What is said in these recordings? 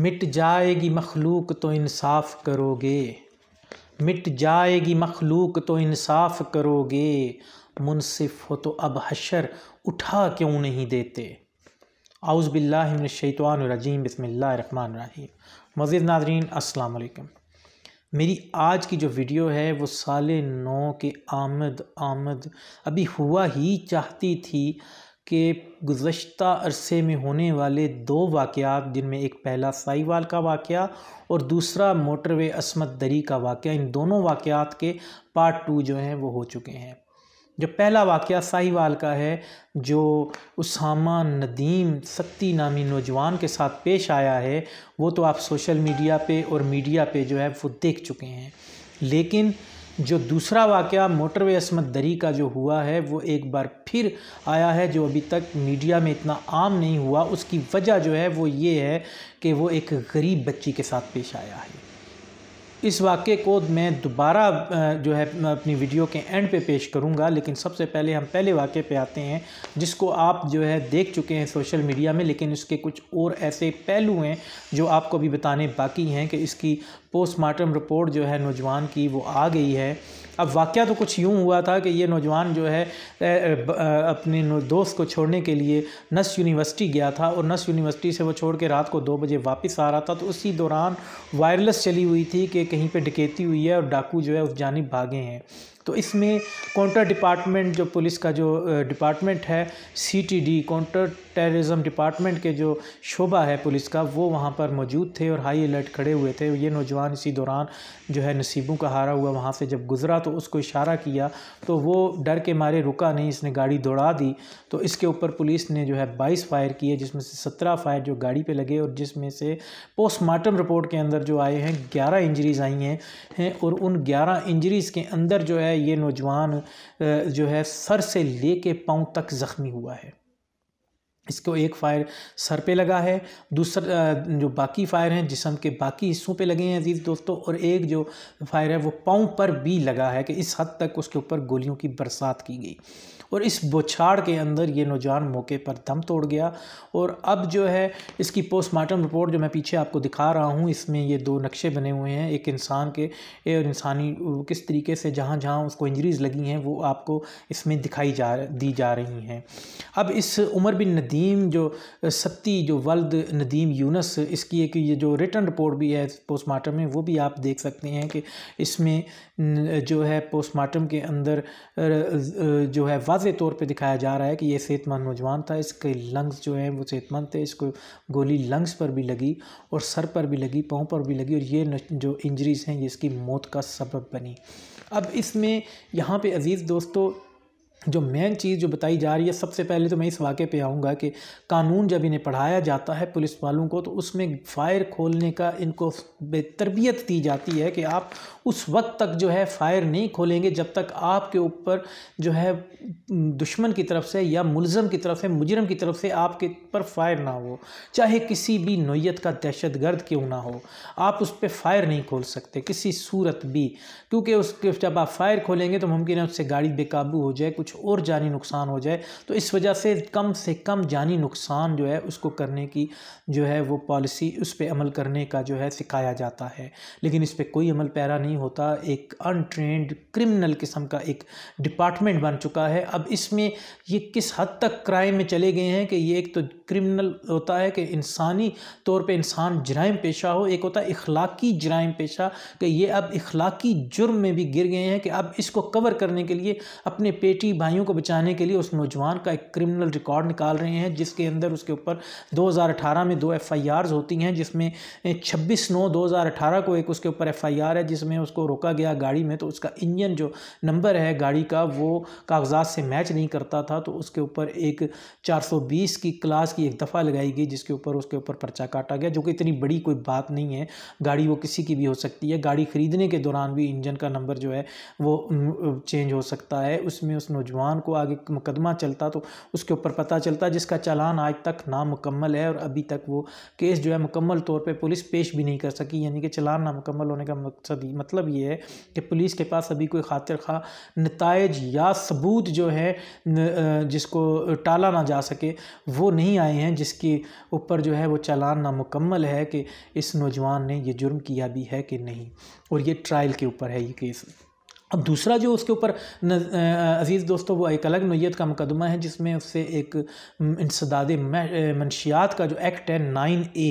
मिट जाएगी मखलूक तो इंसाफ करोगे मिट जाएगी मखलूक तो इंसाफ करोगे मुनसिफ हो तो अब हशर उठा क्यों नहीं देते आउज़बिल्लाशैतवानरजीम बसमीम मज़ीद नाजरीन अस्सलाम मेरी आज की जो वीडियो है वो साल नौ के आमद आमद अभी हुआ ही चाहती थी के गुज्त अरसे में होने वाले दो वाक़ जिनमें एक पहला साईवाल का वाक़ और दूसरा मोटरवे असमत दरी का वाक़ इन दोनों वाक़ात के पार्ट टू जो हैं वो हो चुके हैं जो पहला वाक़ साहिवाल का है जो उसामा नदीम सख्ती नामी नौजवान के साथ पेश आया है वो तो आप सोशल मीडिया पे और मीडिया पे जो है वो देख चुके हैं लेकिन जो दूसरा वाक़ मोटरवे असमत दरी का जो हुआ है वो एक बार फिर आया है जो अभी तक मीडिया में इतना आम नहीं हुआ उसकी वजह जो है वो ये है कि वो एक गरीब बच्ची के साथ पेश आया है इस वाक़े को मैं दोबारा जो है अपनी वीडियो के एंड पे पेश करूंगा लेकिन सबसे पहले हम पहले वाक़े पे आते हैं जिसको आप जो है देख चुके हैं सोशल मीडिया में लेकिन उसके कुछ और ऐसे पहलू हैं जो आपको अभी बताने बाकी हैं कि इसकी पोस्टमार्टम रिपोर्ट जो है नौजवान की वो आ गई है अब वाक़ तो कुछ यूँ हुआ था कि ये नौजवान जो है अपने दोस्त को छोड़ने के लिए नस यूनिवर्सिटी गया था और नस यूनिवर्सिटी से वो छोड़ के रात को दो बजे वापस आ रहा था तो उसी दौरान वायरलेस चली हुई थी कि कहीं पे डकेती हुई है और डाकू जो है उस जानब भागे हैं तो इसमें काउंटर डिपार्टमेंट जो पुलिस का जो डिपार्टमेंट है सीटीडी काउंटर टेररिज्म डिपार्टमेंट के जो शोबा है पुलिस का वो वहाँ पर मौजूद थे और हाई अलर्ट खड़े हुए थे ये नौजवान इसी दौरान जो है नसीबों का हारा हुआ वहाँ से जब गुज़रा तो उसको इशारा किया तो वो डर के मारे रुका नहीं इसने गाड़ी दौड़ा दी तो इसके ऊपर पुलिस ने जो है बाईस फायर किए जिसमें से सत्रह फायर जो गाड़ी पर लगे और जिसमें से पोस्टमार्टम रिपोर्ट के अंदर जो आए हैं ग्यारह इंजरीज़ आई हैं और उन ग्यारह इंजरीज़ के अंदर जो है ये नौजवान जो है सर से ले कर पाँव तक ज़ख्मी हुआ है इसको एक फायर सर पे लगा है दूसरा जो बाकी फायर हैं जिसम के बाकी हिस्सों पे लगे हैं अजीज़ दोस्तों और एक जो फायर है वो पाँव पर भी लगा है कि इस हद तक उसके ऊपर गोलियों की बरसात की गई और इस बौछाड़ के अंदर ये नौजवान मौके पर दम तोड़ गया और अब जो है इसकी पोस्टमार्टम रिपोर्ट जो मैं पीछे आपको दिखा रहा हूँ इसमें ये दो नक्शे बने हुए हैं एक इंसान के और इंसानी किस तरीके से जहाँ जहाँ उसको इंजरीज़ लगी हैं वो आपको इसमें दिखाई जा दी जा रही हैं अब इस उमर बिन नदीम जो सत्ती जो वल्द नदीम यूनस इसकी एक ये जो रिटर्न रिपोर्ट भी है पोस्टमार्टम में वो भी आप देख सकते हैं कि इसमें जो है पोस्टमार्टम के अंदर जो है व वाजे तौर पे दिखाया जा रहा है कि ये सेहतमंद नौजवान था इसके लंग्स जो हैं वो सेहतमंद थे इसको गोली लंग्स पर भी लगी और सर पर भी लगी पाँव पर भी लगी और ये जो इंजरीज हैं ये इसकी मौत का सबब बनी अब इसमें यहाँ पे अज़ीज़ दोस्तों जो मेन चीज़ जो बताई जा रही है सबसे पहले तो मैं इस वाक़े पे आऊँगा कि कानून जब इन्हें पढ़ाया जाता है पुलिस वालों को तो उसमें फ़ायर खोलने का इनको तरबियत दी जाती है कि आप उस वक्त तक जो है फ़ायर नहीं खोलेंगे जब तक आपके ऊपर जो है दुश्मन की तरफ से या मुलज़म की तरफ से मुजरम की तरफ से आपके पर फ़ायर ना हो चाहे किसी भी नोयत का दहशत गर्द क्यों ना हो आप उस पर फ़ायर नहीं खोल सकते किसी सूरत भी क्योंकि उसके जब आप फ़ायर खोलेंगे तो मुमकिन है उससे गाड़ी बेकाबू हो जाए कुछ और जानी नुकसान हो जाए तो इस वजह से कम से कम जानी नुकसान जो है उसको करने की जो है वो पॉलिसी उस पर अमल करने का जो है सिखाया जाता है लेकिन इस पर कोई अमल पैरा नहीं होता एक अनट्रेंड क्रिमिनल किस्म का एक डिपार्टमेंट बन चुका है अब इसमें ये किस हद तक क्राइम में चले गए हैं कि ये एक तो क्रिमिनल होता है कि इंसानी तौर पे इंसान जराइम पेशा हो एक होता है इखलाकी जराइम पेशा कि ये अब इखलाकी जुर्म में भी गिर गए हैं कि अब इसको कवर करने के लिए अपने पेटी भाइयों को बचाने के लिए उस नौजवान का एक क्रिमिनल रिकॉर्ड निकाल रहे हैं जिसके अंदर उसके ऊपर दो में दो एफ होती हैं जिसमें छब्बीस नौ दो को एक उसके ऊपर एफ है जिसमें उसको रोका गया गाड़ी में तो उसका इंजन जो नंबर है गाड़ी का वो कागजात से मैच नहीं करता था तो उसके ऊपर एक 420 की क्लास की एक दफ़ा लगाई गई जिसके ऊपर उसके ऊपर पर्चा काटा गया जो कि इतनी बड़ी कोई बात नहीं है गाड़ी वो किसी की भी हो सकती है गाड़ी ख़रीदने के दौरान भी इंजन का नंबर जो है वो चेंज हो सकता है उसमें उस नौजवान को आगे मुकदमा चलता तो उसके ऊपर पता चलता जिसका चालान आज तक नामुकम्मल है और अभी तक वो केस जो है मुकम्मल तौर पर पुलिस पेश भी नहीं कर सकी यानी कि चालान नामुकम्मल होने का मकसद मतलब ये है कि पुलिस के पास अभी कोई खातिर खा नतज या सबूत जो है जिसको टाला ना जा सके वो नहीं आया आए हैं जिसके ऊपर जो है वो चालान नामुकम्मल है कि इस नौजवान ने ये जुर्म किया भी है कि नहीं और ये ट्रायल के ऊपर है ये केस अब दूसरा जो उसके ऊपर अज़ीज़ दोस्तों वो एक अलग नोयत का मुकदमा है जिसमें उससे एक इंसदाद मनशियात का जो एक्ट है नाइन ए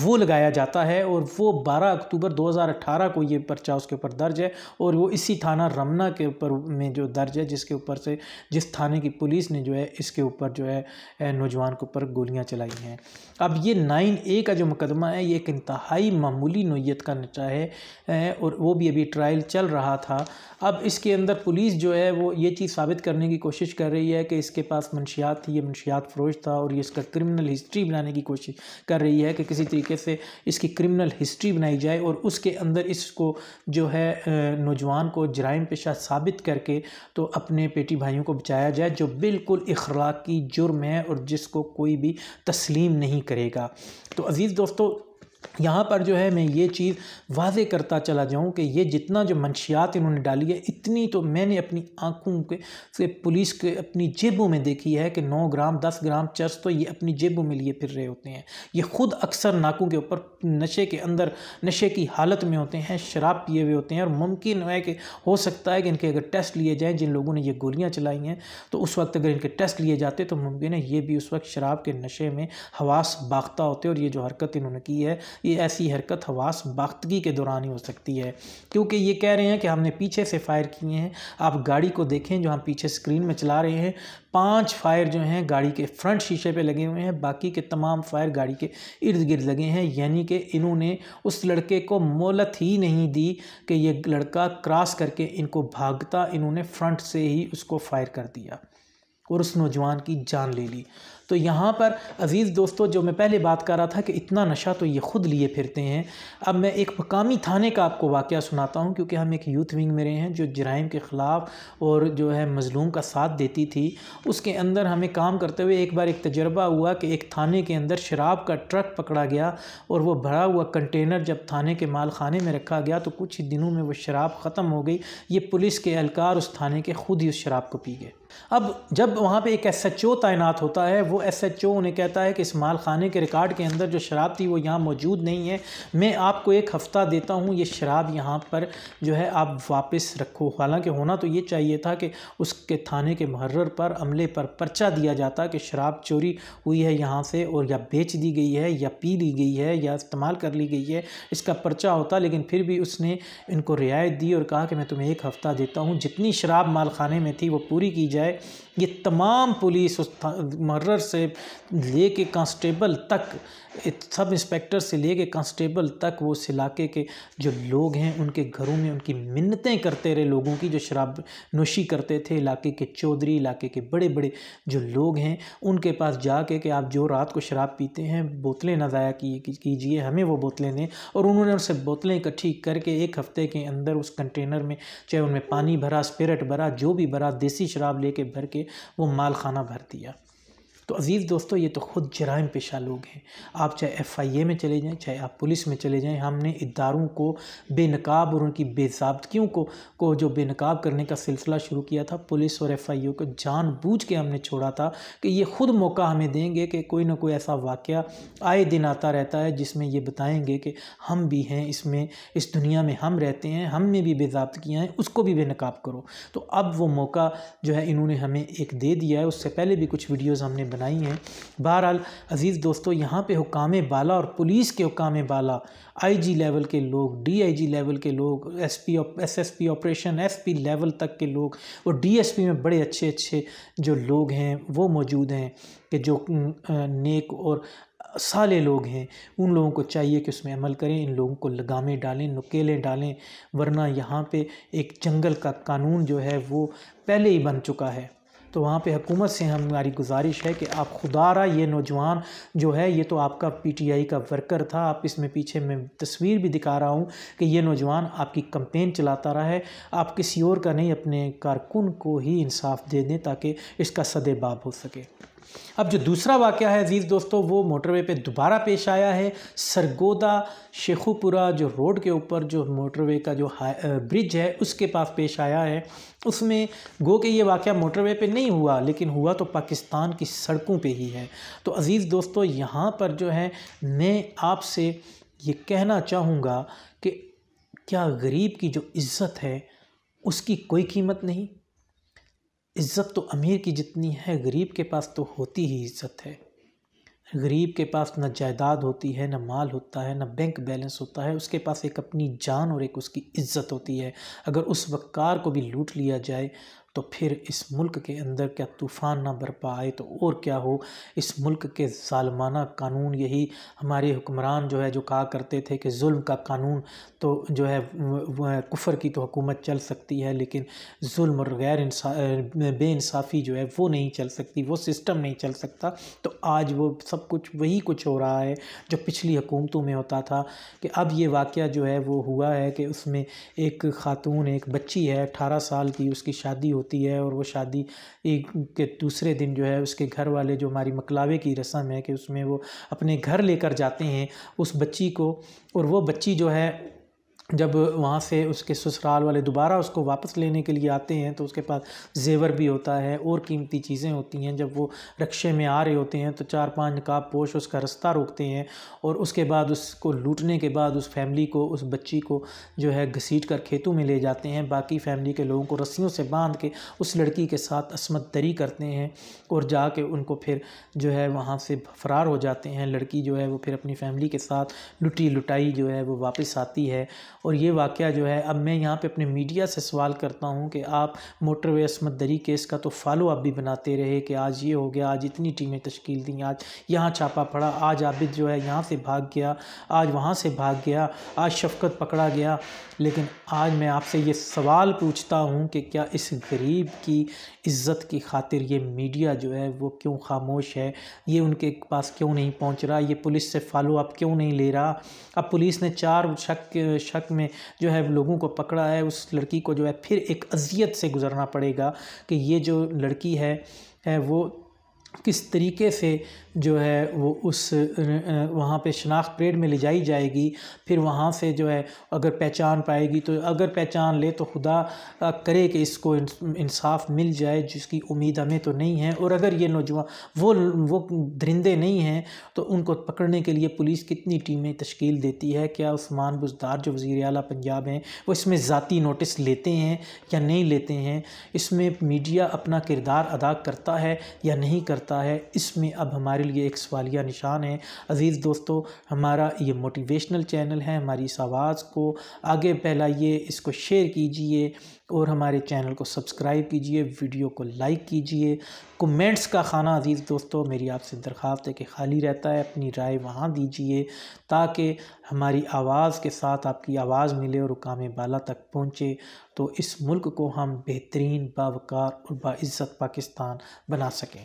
वो लगाया जाता है और वो 12 अक्टूबर 2018 को ये पर्चा उसके ऊपर दर्ज है और वो इसी थाना रमना के ऊपर में जो दर्ज है जिसके ऊपर से जिस थाने की पुलिस ने जो है इसके ऊपर जो है नौजवान के ऊपर गोलियाँ चलाई हैं अब ये नाइन ए का जो मुकदमा है ये एक इंतहाई मामूली नोयत का नचा है और वो भी अभी ट्रायल चल रहा था अब इसके अंदर पुलिस जो है वो ये चीज़ साबित करने की कोशिश कर रही है कि इसके पास मनशियात थी ये मनशियात फरोश था और ये इसका क्रिमिनल हिस्ट्री बनाने की कोशिश कर रही है कि किसी तरीके से इसकी क्रिमिनल हिस्ट्री बनाई जाए और उसके अंदर इसको जो है नौजवान को जराइम पेशा साबित करके तो अपने बेटी भाइयों को बचाया जाए जो बिल्कुल की जुर्म है और जिसको कोई भी तस्लीम नहीं करेगा तो अज़ीज़ दोस्तों यहाँ पर जो है मैं ये चीज़ वाजे करता चला जाऊँ कि ये जितना जो मंशियात इन्होंने डाली है इतनी तो मैंने अपनी आँखों के से पुलिस के अपनी जेबों में देखी है कि 9 ग्राम 10 ग्राम चर्च तो ये अपनी जेबों में लिए फिर रहे होते हैं ये खुद अक्सर नाकों के ऊपर नशे के अंदर नशे की हालत में होते हैं शराब पिए हुए होते हैं और मुमकिन है कि हो सकता है कि इनके अगर टेस्ट लिए जाएँ जिन लोगों ने ये गोलियाँ चलाई हैं तो उस वक्त अगर इनके टेस्ट लिए जाते तो मुमकिन है ये भी उस वक्त शराब के नशे में हवास बाख्ता होते और ये जो हरकत इन्होंने की है ये ऐसी हरकत हवास बाख्तगी के दौरान ही हो सकती है क्योंकि ये कह रहे हैं कि हमने पीछे से फ़ायर किए हैं आप गाड़ी को देखें जो हम पीछे स्क्रीन में चला रहे हैं पांच फायर जो हैं गाड़ी के फ्रंट शीशे पे लगे हुए हैं बाकी के तमाम फायर गाड़ी के इर्द गिर्द लगे हैं यानी कि इन्होंने उस लड़के को मोहलत ही नहीं दी कि ये लड़का क्रॉस करके इनको भागता इन्होंने फ्रंट से ही उसको फायर कर दिया और उस नौजवान की जान ले ली तो यहाँ पर अज़ीज़ दोस्तों जो मैं पहले बात कर रहा था कि इतना नशा तो ये ख़ुद लिए फिरते हैं अब मैं एक मकामी थाने का आपको वाक़ सुनाता हूँ क्योंकि हम एक यूथ विंग में रहे हैं जो जराइम के ख़िलाफ़ और जो है मज़लूम का साथ देती थी उसके अंदर हमें काम करते हुए एक बार एक तजर्बा हुआ कि एक थाने के अंदर शराब का ट्रक पकड़ा गया और वह भरा हुआ कंटेनर जब थाने के माल खाने में रखा गया तो कुछ ही दिनों में वो शराब ख़त्म हो गई ये पुलिस के एहलकार उस थाने के ख़ुद ही उस शराब को पी गए अब जब वहाँ पे एक एस एच ओ तैनात होता है वो एस एच ओ उन्हें कहता है कि माल खाने के रिकॉर्ड के अंदर जो शराब थी वो यहाँ मौजूद नहीं है मैं आपको एक हफ़्ता देता हूँ ये शराब यहाँ पर जो है आप वापस रखो हालांकि होना तो ये चाहिए था कि उसके थाने के महर्र पर अमले पर पर्चा दिया जाता कि शराब चोरी हुई है यहाँ से और या बेच दी गई है या पी ली गई है या इस्तेमाल कर ली गई है इसका पर्चा होता लेकिन फिर भी उसने इनको रियायत दी और कहा कि मैं तुम्हें एक हफ़्ता देता हूँ जितनी शराब मालखाने में थी वो पूरी की जाए जाए ये तमाम पुलिस उस मर्रर से ले के कांस्टेबल तक सब इंस्पेक्टर से ले के कांस्टेबल तक वो उस इलाके के जो लोग हैं उनके घरों में उनकी मिन्नतें करते रहे लोगों की जो शराब नोशी करते थे इलाके के चौधरी इलाके के बड़े बड़े जो लोग हैं उनके पास जाके कि आप जो रात को शराब पीते हैं बोतलें ना ज़ाया कीजिए हमें वो बोतलें दें और उन्होंने उनसे बोतलें इकट्ठी करके एक हफ़्ते के अंदर उस कंटेनर में चाहे उनमें पानी भरा स्पिरट भरा जो भी भरा देसी शराब ले के भर के वो माल खाना भर दिया तो अज़ीज़ दोस्तों ये तो ख़ुद जराइम पेशा लोग हैं आप चाहे एफ़ आई ए में चले जाएँ चाहे आप पुलिस में चले जाएँ हमने इदारों को बेनकाब और उनकी बेजाबतियों को को जो बेनकाब करने का सिलसिला शुरू किया था पुलिस और एफ़ आई ओ को जानबूझ के हमने छोड़ा था कि ये ख़ुद मौका हमें देंगे कि कोई ना कोई ऐसा वाक़ आए दिन आता रहता है जिसमें ये बताएँगे कि हम भी हैं इसमें इस दुनिया में हम रहते हैं हम में भी बेजाबतियाँ हैं उसको भी बेनकाब करो तो अब वो मौका जो है इन्होंने हमें एक दे दिया है उससे पहले भी कुछ वीडियोज़ हमने बनाई हैं बहरहाल अज़ीज़ दोस्तों यहाँ पे हुकाम बाला और पुलिस के हुकाम बाला आईजी लेवल के लोग डीआईजी लेवल के लोग SP SSP operation SP level तक के लोग और डीएसपी में बड़े अच्छे अच्छे जो लोग हैं वो मौजूद हैं कि जो नेक और साले लोग हैं उन लोगों को चाहिए कि उसमें अमल करें इन लोगों को लगामें डालें नुकेले डालें वरना यहाँ पे एक जंगल का कानून जो है वो पहले ही बन चुका है तो वहाँ पर हकूमत से हमारी गुजारिश है कि आप खुदारा ये नौजवान जो है ये तो आपका पी टी आई का वर्कर था आप इसमें पीछे मैं तस्वीर भी दिखा रहा हूँ कि ये नौजवान आपकी कंपेन चलाता रहा है आप किसी और का नहीं अपने कारकुन को ही इंसाफ दे दें ताकि इसका बाब हो सके अब जो दूसरा वाक़ है अज़ीज़ दोस्तों वो मोटरवे पे दोबारा पेश आया है सरगोदा शेखुपुरा जो रोड के ऊपर जो मोटरवे का जो ब्रिज है उसके पास पेश आया है उसमें गो के ये वाक़ मोटरवे पे नहीं हुआ लेकिन हुआ तो पाकिस्तान की सड़कों पे ही है तो अज़ीज़ दोस्तों यहाँ पर जो है मैं आपसे ये कहना चाहूँगा कि क्या गरीब की जो इज़्ज़त है उसकी कोई कीमत नहीं इज़्ज़त तो अमीर की जितनी है गरीब के पास तो होती ही इज़्ज़त है गरीब के पास ना जायदाद होती है ना माल होता है ना बैंक बैलेंस होता है उसके पास एक अपनी जान और एक उसकी इज़्ज़त होती है अगर उस वक्कार को भी लूट लिया जाए तो फिर इस मुल्क के अंदर क्या तूफ़ान ना बरपा आए तो और क्या हो इस मुल्क के सालमाना कानून यही हमारे हुक्मरान जो है जो कहा करते थे कि जुल्म का कानून तो जो है कुफर की तो हुकूमत चल सकती है लेकिन जुल्म और गैर बे बेानसाफ़ी जो है वो नहीं चल सकती वो सिस्टम नहीं चल सकता तो आज वो सब कुछ वही कुछ हो रहा है जो पिछली हुकूमतों में होता था कि अब ये वाक़ जो है वो हुआ है कि उसमें एक ख़ातून एक बच्ची है अठारह साल की उसकी शादी हो होती है और वो शादी के दूसरे दिन जो है उसके घर वाले जो हमारी मकलावे की रस्म है कि उसमें वो अपने घर लेकर जाते हैं उस बच्ची को और वो बच्ची जो है जब वहाँ से उसके ससुराल वाले दोबारा उसको वापस लेने के लिए आते हैं तो उसके पास जेवर भी होता है और कीमती चीज़ें होती हैं जब वो रक्शे में आ रहे होते हैं तो चार पांच नकाब पोश उसका रास्ता रोकते हैं और उसके बाद उसको लूटने के बाद उस फैमिली को उस बच्ची को जो है घसीट कर खेतों में ले जाते हैं बाकी फैमिली के लोगों को रस्सियों से बांध के उस लड़की के साथ असमत दरी करते हैं और जा के उनको फिर जो है वहाँ से फरार हो जाते हैं लड़की जो है वो फिर अपनी फैमिली के साथ लुटी लुटाई जो है वो वापस आती है और ये वाक़ जो है अब मैं यहाँ पर अपने मीडिया से सवाल करता हूँ कि आप मोटरवे असमत दरी केस का तो फॉलो अप भी बनाते रहे कि आज ये हो गया आज इतनी टीमें तश्कील दी आज यहाँ छापा पड़ा आज आबिद जो है यहाँ से भाग गया आज वहाँ से भाग गया आज शफकत पकड़ा गया लेकिन आज मैं आपसे ये सवाल पूछता हूँ कि क्या इस गरीब की इज़्ज़त की खातिर ये मीडिया जो है वो क्यों खामोश है ये उनके पास क्यों नहीं पहुँच रहा ये पुलिस से फॉलो अप क्यों नहीं ले रहा अब पुलिस ने चार शक शक में जो है लोगों को पकड़ा है उस लड़की को जो है फिर एक अजियत से गुज़रना पड़ेगा कि ये जो लड़की है वो किस तरीके से जो है वो उस वहाँ पे शनाख्त परेड में ले जाई जाएगी फिर वहाँ से जो है अगर पहचान पाएगी तो अगर पहचान ले तो खुदा करे कि इसको इंसाफ मिल जाए जिसकी उम्मीद हमें तो नहीं है और अगर ये नौजवान वो वो दरिंदे नहीं हैं तो उनको पकड़ने के लिए पुलिस कितनी टीमें तश्कील देती है क्या उस्मान बुजदार जो वज़ी अला पंजाब हैं वो इसमें ज़ाती नोटिस लेते हैं या नहीं लेते हैं इसमें मीडिया अपना किरदार अदा करता है या नहीं करता करता है इसमें अब हमारे लिए एक सवालिया निशान है अज़ीज़ दोस्तों हमारा ये मोटिवेशनल चैनल है हमारी इस आवाज़ को आगे फैलाइए इसको शेयर कीजिए और हमारे चैनल को सब्सक्राइब कीजिए वीडियो को लाइक कीजिए कमेंट्स का खाना अज़ीज़ दोस्तों मेरी आपसे दरख्वास्त है कि खाली रहता है अपनी राय वहाँ दीजिए ताकि हमारी आवाज़ के साथ आपकी आवाज़ मिले और काम बाला तक पहुँचे तो इस मुल्क को हम बेहतरीन बावकार और बाज़्ज़त पाकिस्तान बना सकें